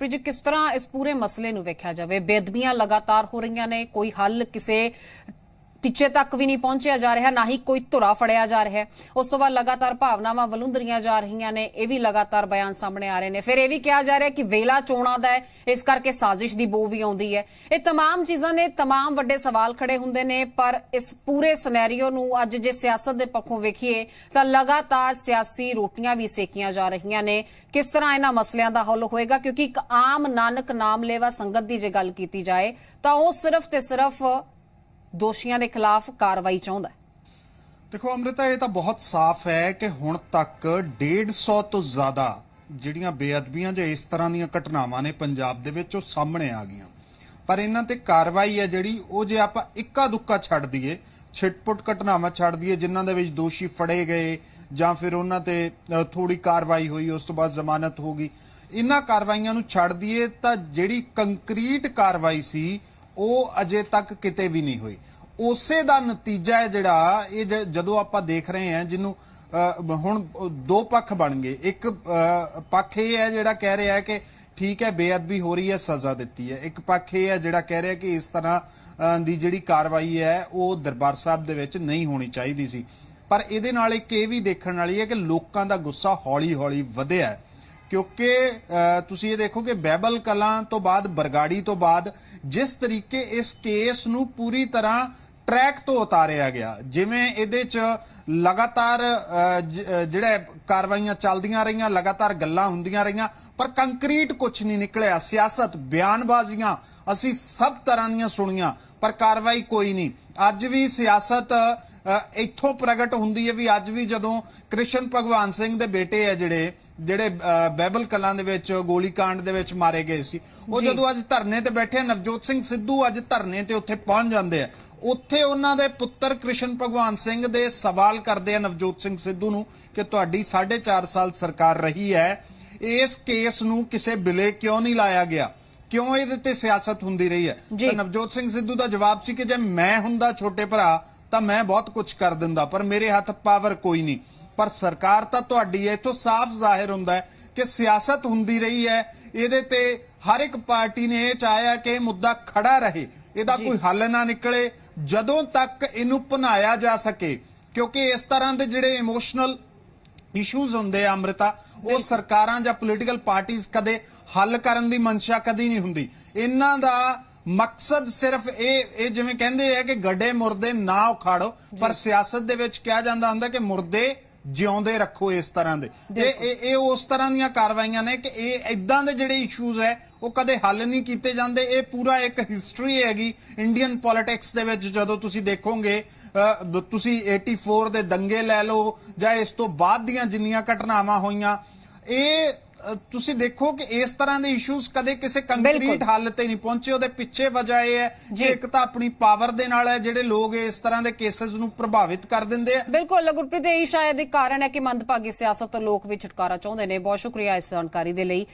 ਹਰਪ੍ਰੀਤ ਜੀ ਕਿਸ ਤਰ੍ਹਾਂ ਇਸ ਪੂਰੇ ਮਸਲੇ ਨੂੰ ਵੇਖਿਆ ਜਾਵੇ ਬੇਦਬੀਆਂ ਲਗਾਤਾਰ ਹੋ ਰਹੀਆਂ ਨੇ ਕੋਈ ਹੱਲ ਕਿਸੇ ਟੀਚੇ ਤੱਕ ਵੀ ਨਹੀਂ ਪਹੁੰਚਿਆ ਜਾ ਰਿਹਾ ਨਾ ਹੀ ਕੋਈ ਧੁਰਾ ਫੜਿਆ ਜਾ ਰਿਹਾ ਉਸ ਤੋਂ ਬਾਅਦ ਲਗਾਤਾਰ ਭਾਵਨਾਵਾਂ ਵਲੁੰਦਰੀਆਂ ਜਾ ਰਹੀਆਂ ਨੇ ਇਹ ਵੀ ਲਗਾਤਾਰ ਬਿਆਨ ਸਾਹਮਣੇ ਆ ਰਹੇ ਨੇ ਫਿਰ ਇਹ ਵੀ ਕਿਹਾ ਜਾ ਰਿਹਾ ਕਿ ਵੇਲਾ ਚੋਣਾ ਦਾ ਹੈ ਇਸ ਕਰਕੇ ਸਾਜ਼ਿਸ਼ ਦੀ ਬੋ ਵੀ ਆਉਂਦੀ ਹੈ ਇਹ तमाम ਚੀਜ਼ਾਂ ਨੇ तमाम ਵੱਡੇ ਸਵਾਲ ਖੜੇ ਹੁੰਦੇ ਨੇ ਪਰ ਇਸ ਪੂਰੇ ਸਿਨੈਰੀਓ ਨੂੰ ਅੱਜ ਜੇ ਸਿਆਸਤ ਦੇ ਪੱਖੋਂ ਵੇਖੀਏ ਤਾਂ ਲਗਾਤਾਰ ਸਿਆਸੀ ਰੋਟੀਆਂ ਵੀ ਸੇਕੀਆਂ ਜਾ ਰਹੀਆਂ ਨੇ ਕਿਸ ਤਰ੍ਹਾਂ ਇਹਨਾਂ ਮਸਲਿਆਂ ਦਾ ਹੱਲ ਹੋਏਗਾ ਕਿਉਂਕਿ ਇੱਕ ਆਮ ਨਾਨਕ ਨਾਮ ਲੇਵਾ ਸੰਗਤ ਦੀ ਜੇ ਗੱਲ ਕੀਤੀ ਜਾਏ ਤਾਂ ਉਹ ਸਿਰਫ ਤੇ ਸਿਰਫ ਦੋਸ਼ੀਆਂ ਦੇ ਖਿਲਾਫ ਕਾਰਵਾਈ ਚਾਹੁੰਦਾ ਦੇਖੋ ਅਮ੍ਰਿਤਾ ਇਹ ਤਾਂ ਬਹੁਤ ਸਾਫ਼ ਹੈ ਕਿ ਹੁਣ ਤੱਕ 150 ਤੋਂ ਜ਼ਿਆਦਾ ਜਿਹੜੀਆਂ ਬੇਅਦਬੀਆਂ ਜਾਂ ਇਸ ਤਰ੍ਹਾਂ ਦੀਆਂ ਘਟਨਾਵਾਂ ਨੇ ਪੰਜਾਬ ਦੇ ਵਿੱਚ ਉਹ ਸਾਹਮਣੇ ਆ ਗਈਆਂ ਪਰ ਇਹਨਾਂ ਤੇ ਕਾਰਵਾਈ ਹੈ ਜਿਹੜੀ ਉਹ ਜੇ ਆਪਾਂ ਇੱਕਾ ਦੁੱਕਾ ਛੱਡ ਦਈਏ ਛਿਟਪੁੱਟ ਘਟਨਾਵਾਂ ਛੱਡ ਦਈਏ ਜਿਨ੍ਹਾਂ ਦੇ ਵਿੱਚ ਦੋਸ਼ੀ ਫੜੇ ਗਏ ਜਾਂ ਫਿਰ ਉਹਨਾਂ ਤੇ ਥੋੜੀ ਕਾਰਵਾਈ ਹੋਈ ਉਸ ਤੋਂ ਬਾਅਦ ਜ਼ਮਾਨਤ ਹੋ ਗਈ ਇਹਨਾਂ ਕਾਰਵਾਈਆਂ ਨੂੰ ਛੱਡ ਦਈਏ ਤਾਂ ਜਿਹੜੀ ਕੰਕਰੀਟ ਕਾਰਵਾਈ ਸੀ ਉਹ ਅਜੇ ਤੱਕ ਕਿਤੇ ਵੀ ਨਹੀਂ ਹੋਈ ਉਸੇ ਦਾ ਨਤੀਜਾ ਹੈ ਜਿਹੜਾ ਇਹ ਜਦੋਂ ਆਪਾਂ ਦੇਖ ਰਹੇ ਹਾਂ ਜਿਹਨੂੰ ਹੁਣ ਦੋ ਪੱਖ ਬਣ ਗਏ ਇੱਕ ਪੱਖ ਇਹ ਹੈ ਜਿਹੜਾ ਕਹਿ ਰਿਹਾ ਹੈ ਕਿ ਠੀਕ ਹੈ ਬੇਅਦਬੀ ਹੋ ਰਹੀ ਹੈ ਸਜ਼ਾ ਦਿੱਤੀ ਹੈ ਇੱਕ ਪੱਖ ਇਹ ਹੈ ਜਿਹੜਾ ਕਹਿ ਰਿਹਾ ਕਿ ਇਸ ਤਰ੍ਹਾਂ ਦੀ ਜਿਹੜੀ ਕਾਰਵਾਈ ਹੈ ਉਹ ਦਰਬਾਰ ਸਾਹਿਬ ਦੇ ਵਿੱਚ ਨਹੀਂ ਹੋਣੀ ਚਾਹੀਦੀ ਸੀ ਪਰ ਇਹਦੇ ਨਾਲ ਇੱਕ ਇਹ ਵੀ ਦੇਖਣ ਵਾਲੀ ਹੈ ਕਿ ਲੋਕਾਂ ਦਾ ਗੁੱਸਾ ਹੌਲੀ-ਹੌਲੀ ਵਧਿਆ ਹੈ ਕਿਉਂਕਿ ਤੁਸੀਂ ਇਹ ਦੇਖੋ ਕਿ ਬੈਬਲ ਕਲਾਂ ਤੋਂ ਬਾਅਦ ਬਰਗਾੜੀ ਤੋਂ ਬਾਅਦ ਜਿਸ ਤਰੀਕੇ ਇਸ ਕੇਸ ਨੂੰ ਪੂਰੀ ਤਰ੍ਹਾਂ ਟਰੈਕ ਤੋਂ ਉਤਾਰਿਆ ਗਿਆ ਜਿਵੇਂ ਇਹਦੇ 'ਚ ਲਗਾਤਾਰ ਜਿਹੜਾ ਕਾਰਵਾਈਆਂ ਚੱਲਦੀਆਂ ਰਹੀਆਂ ਲਗਾਤਾਰ ਗੱਲਾਂ ਹੁੰਦੀਆਂ ਰਹੀਆਂ ਪਰ ਕੰਕਰੀਟ ਕੁਝ ਨਹੀਂ ਨਿਕਲਿਆ ਸਿਆਸਤ ਬਿਆਨਬਾਜ਼ੀਆਂ ਅਸੀਂ ਸਭ ਤਰ੍ਹਾਂ ਦੀਆਂ ਸੁਣੀਆਂ ਪਰ ਕਾਰਵਾਈ ਕੋਈ ਨਹੀਂ ਅੱਜ ਵੀ ਸਿਆਸਤ ਇੱਥੋਂ ਪ੍ਰਗਟ ਹੁੰਦੀ ਹੈ ਵੀ ਅੱਜ ਵੀ ਜਦੋਂ ਕ੍ਰਿਸ਼ਨ ਭਗਵਾਨ ਸਿੰਘ ਦੇ ਬੇਟੇ ਆ ਜਿਹੜੇ ਜਿਹੜੇ ਬੈਬਲ ਕਲਾਂ ਦੇ ਵਿੱਚ ਗੋਲੀकांड ਦੇ ਵਿੱਚ ਮਾਰੇ ਗਏ ਸੀ ਉਹ ਜਦੋਂ ਅੱਜ ਧਰਨੇ ਤੇ ਬੈਠੇ ਨਵਜੋਤ ਸਿੰਘ ਸਿੱਧੂ ਅੱਜ ਧਰਨੇ ਤੇ ਉੱਥੇ ਪਹੁੰਚ ਜਾਂਦੇ ਆ ਉੱਥੇ ਉਹਨਾਂ ਦੇ ਪੁੱਤਰ ਕ੍ਰਿਸ਼ਨ ਭਗਵਾਨ ਸਿੰਘ ਦੇ ਸਵਾਲ ਕਰਦੇ ਆ ਨਵਜੋਤ ਸਿੰਘ ਸਿੱਧੂ ਨੂੰ ਕਿ ਤੁਹਾਡੀ 4.5 ਸਾਲ ਸਰਕਾਰ ਰਹੀ ਹੈ ਇਸ ਕੇਸ ਨੂੰ ਕਿਸੇ ਬਿਲੇ ਕਿਉਂ ਨਹੀਂ ਲਾਇਆ ਗਿਆ ਕਿਉਂ ਇਹਦੇ ਤੇ ਸਿਆਸਤ ਹੁੰਦੀ ਰਹੀ ਹੈ ਤਾਂ ਨਵਜੋਤ ਸਿੰਘ ਸਿੱਧੂ ਦਾ ਜਵਾਬ ਸੀ ਕਿ ਜੇ ਮੈਂ ਹੁੰਦਾ ਛੋਟੇ ਭਰਾ ਤਾਂ ਮੈਂ ਬਹੁਤ ਕੁਝ ਕਰ ਦਿੰਦਾ ਪਰ ਮੇਰੇ ਹੱਥ ਪਾਵਰ ਕੋਈ ਨਹੀਂ ਪਰ ਸਰਕਾਰ ਤਾਂ ਤੁਹਾਡੀ ਹੈ ਇਥੋਂ ਸਾਫ਼ ਜ਼ਾਹਿਰ ਹੁੰਦਾ ਹੈ ਕਿ ਸਿਆਸਤ ਹੁੰਦੀ ਰਹੀ ਹੈ ਇਹਦੇ ਤੇ ਹਰ ਇੱਕ ਪਾਰਟੀ ਨੇ ਇਹ ਚਾਹਿਆ ਕਿ ਮੁੱਦਾ ਖੜਾ ਰਹੇ ਇਹਦਾ ਕੋਈ ਹੱਲ ਨਾ ਨਿਕਲੇ ਜਦੋਂ ਤੱਕ ਇਹਨੂੰ ਪਨਾਇਆ ਜਾ ਸਕੇ ਕਿਉਂਕਿ ਇਸ ਤਰ੍ਹਾਂ ਦੇ ਜਿਹੜੇ ਇਮੋਸ਼ਨਲ ਇਸ਼ੂਜ਼ ਹੁੰਦੇ ਆ ਅਮ੍ਰਿਤਾ ਉਹ ਸਰਕਾਰਾਂ ਜਾਂ ਪੋਲੀਟੀਕਲ ਪਾਰਟੀਆਂ ਕਦੇ ਹੱਲ ਕਰਨ ਦੀ ਮਨਸ਼ਾ ਕਦੀ ਨਹੀਂ ਹੁੰਦੀ ਇਹਨਾਂ ਦਾ ਮਕਸਦ ਸਿਰਫ ਇਹ ਇਹ ਜਿਵੇਂ ਕਹਿੰਦੇ ਆ ਕਿ ਗੱਡੇ ਮੁਰਦੇ ਨਾ ਉਖਾੜੋ ਪਰ ਸਿਆਸਤ ਦੇ ਵਿੱਚ ਕਿਹਾ ਜਾਂਦਾ ਹੁੰਦਾ ਕਿ ਮੁਰਦੇ ਜਿਉਂਦੇ ਰੱਖੋ ਇਸ ਤਰ੍ਹਾਂ ਦੇ ਇਹ ਇਹ ਉਸ ਤਰ੍ਹਾਂ ਦੀਆਂ ਕਾਰਵਾਈਆਂ ਨੇ ਕਿ ਇਹ ਇਦਾਂ ਦੇ ਜਿਹੜੇ ਇਸ਼ੂਜ਼ ਹੈ ਉਹ ਕਦੇ ਹੱਲ ਨਹੀਂ ਕੀਤੇ ਜਾਂਦੇ ਇਹ ਪੂਰਾ ਇੱਕ ਹਿਸਟਰੀ ਹੈਗੀ ਇੰਡੀਅਨ ਪੋਲਿਟਿਕਸ ਦੇ ਵਿੱਚ ਜਦੋਂ ਤੁਸੀਂ ਦੇਖੋਗੇ ਤੁਸੀਂ 84 ਦੇ ਦੰਗੇ ਲੈ ਲਓ ਜਾਂ ਇਸ ਤੋਂ ਬਾਅਦ ਦੀਆਂ ਜਿੰਨੀਆਂ ਘਟਨਾਵਾਂ ਹੋਈਆਂ ਇਹ ਤੁਸੀਂ ਦੇਖੋ ਕਿ ਇਸ ਤਰ੍ਹਾਂ ਦੇ ਇਸ਼ੂਸ ਕਦੇ ਕਿਸੇ ਕੰਕਰੀਟ ਹੱਲ ਤੇ ਨਹੀਂ ਪਹੁੰਚੇ ਉਹਦੇ ਪਿੱਛੇ ਵਜ੍ਹਾ ਇਹ ਹੈ ਕਿ ਇੱਕ ਤਾਂ ਆਪਣੀ ਪਾਵਰ ਦੇ ਨਾਲ ਹੈ ਜਿਹੜੇ ਲੋਕ ਇਸ ਤਰ੍ਹਾਂ ਦੇ ਕੇਸਸ ਨੂੰ ਪ੍ਰਭਾਵਿਤ ਕਰ ਦਿੰਦੇ ਆ ਬਿਲਕੁਲ ਗੁਰਪ੍ਰੀਤ ਇਹ ਸ਼ਾਇਦ ਇੱਕ ਕਾਰਨ ਹੈ ਕਿ ਮੰਦਭਾਗੀ ਸਿਆਸਤ ਲੋਕ ਵੀ ਛੁਟਕਾਰਾ ਚਾਹੁੰਦੇ ਨੇ ਬਹੁਤ ਸ਼ੁਕਰੀਆ ਇਸ ਜਾਣਕਾਰੀ ਦੇ ਲਈ